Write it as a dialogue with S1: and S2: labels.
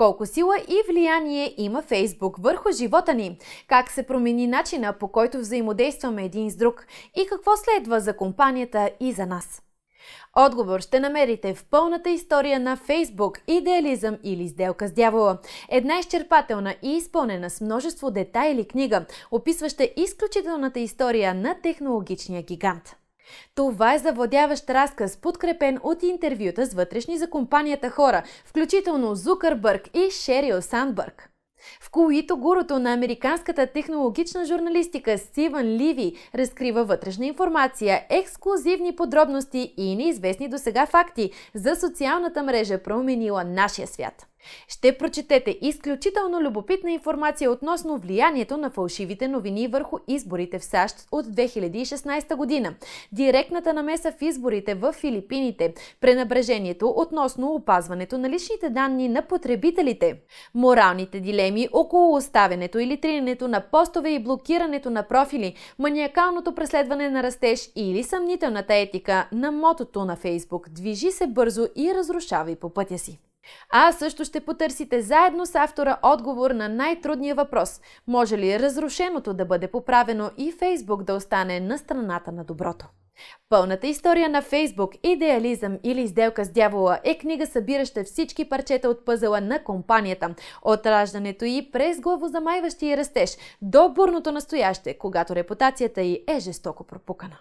S1: Колко сила и влияние има Фейсбук върху живота ни? Как се промени начина по който взаимодействаме един с друг? И какво следва за компанията и за нас? Отговор ще намерите в пълната история на Фейсбук «Идеализъм или сделка с дявола». Една изчерпателна и изпълнена с множество детайли книга, описваща изключителната история на технологичния гигант. Това е завладяващ разказ, подкрепен от интервюта с вътрешни за компанията хора, включително Зукърбърг и Шерил Сандбърг в които гурото на американската технологична журналистика Стивън Ливи разкрива вътрешна информация, ексклюзивни подробности и неизвестни до сега факти за социалната мрежа променила нашия свят. Ще прочетете изключително любопитна информация относно влиянието на фалшивите новини върху изборите в САЩ от 2016 година, директната намеса в изборите в Филипините, пренабрежението относно опазването на личните данни на потребителите, моралните дилеми около оставянето или триненето на постове и блокирането на профили, маниакалното преследване на растеж или съмнителната етика на мотото на Фейсбук «Движи се бързо и разрушавай по пътя си». А също ще потърсите заедно с автора отговор на най-трудния въпрос – може ли разрушеното да бъде поправено и Фейсбук да остане на страната на доброто? Пълната история на Фейсбук «Идеализъм или изделка с дявола» е книга събираща всички парчета от пъзела на компанията. От раждането и през главозамайващия растеж до бурното настояще, когато репутацията й е жестоко пропукана.